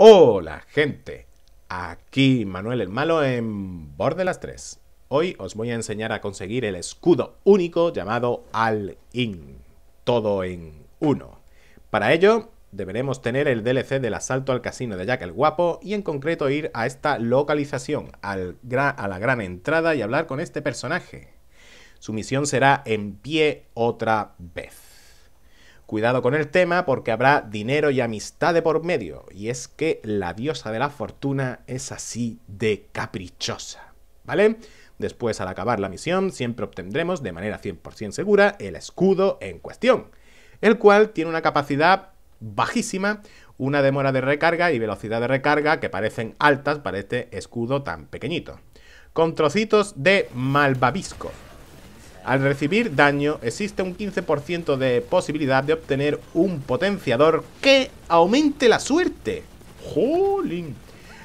Hola gente, aquí Manuel el Malo en Borde las Tres. Hoy os voy a enseñar a conseguir el escudo único llamado al in todo en uno. Para ello deberemos tener el DLC del asalto al casino de Jack el Guapo y en concreto ir a esta localización, a la gran entrada y hablar con este personaje. Su misión será en pie otra vez. Cuidado con el tema porque habrá dinero y amistad de por medio, y es que la diosa de la fortuna es así de caprichosa, ¿vale? Después, al acabar la misión, siempre obtendremos de manera 100% segura el escudo en cuestión, el cual tiene una capacidad bajísima, una demora de recarga y velocidad de recarga que parecen altas para este escudo tan pequeñito. Con trocitos de malvavisco, al recibir daño, existe un 15% de posibilidad de obtener un potenciador que aumente la suerte. ¡Jolín!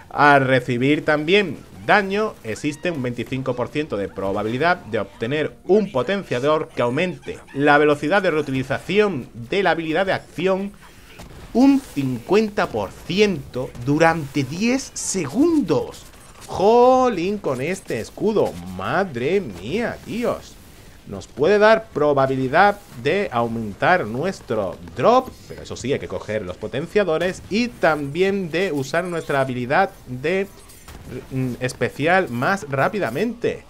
Al recibir también daño, existe un 25% de probabilidad de obtener un potenciador que aumente la velocidad de reutilización de la habilidad de acción un 50% durante 10 segundos. Jolín con este escudo, madre mía, tíos nos puede dar probabilidad de aumentar nuestro drop, pero eso sí, hay que coger los potenciadores y también de usar nuestra habilidad de mm, especial más rápidamente.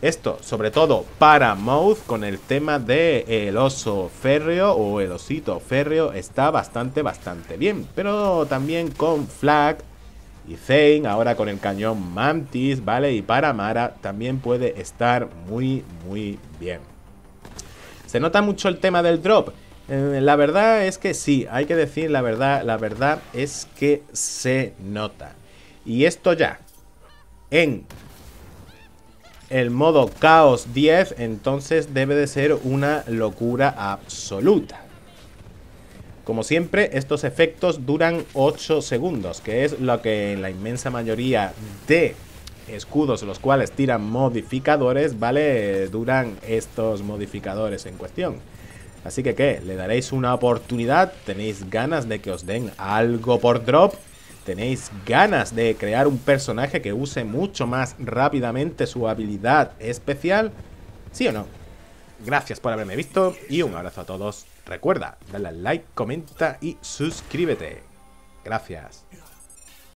Esto, sobre todo para Mouth, con el tema de el oso férreo o el osito férreo, está bastante, bastante bien. Pero también con Flag y Zane, ahora con el cañón Mantis, ¿vale? Y para Mara también puede estar muy, muy bien. ¿Se nota mucho el tema del drop? Eh, la verdad es que sí, hay que decir la verdad, la verdad es que se nota. Y esto ya, en el modo Caos 10, entonces debe de ser una locura absoluta. Como siempre, estos efectos duran 8 segundos, que es lo que en la inmensa mayoría de escudos los cuales tiran modificadores, ¿vale? Duran estos modificadores en cuestión. Así que, ¿qué? ¿Le daréis una oportunidad? ¿Tenéis ganas de que os den algo por drop? ¿Tenéis ganas de crear un personaje que use mucho más rápidamente su habilidad especial? ¿Sí o no? Gracias por haberme visto y un abrazo a todos. Recuerda, dale al like, comenta y suscríbete. Gracias.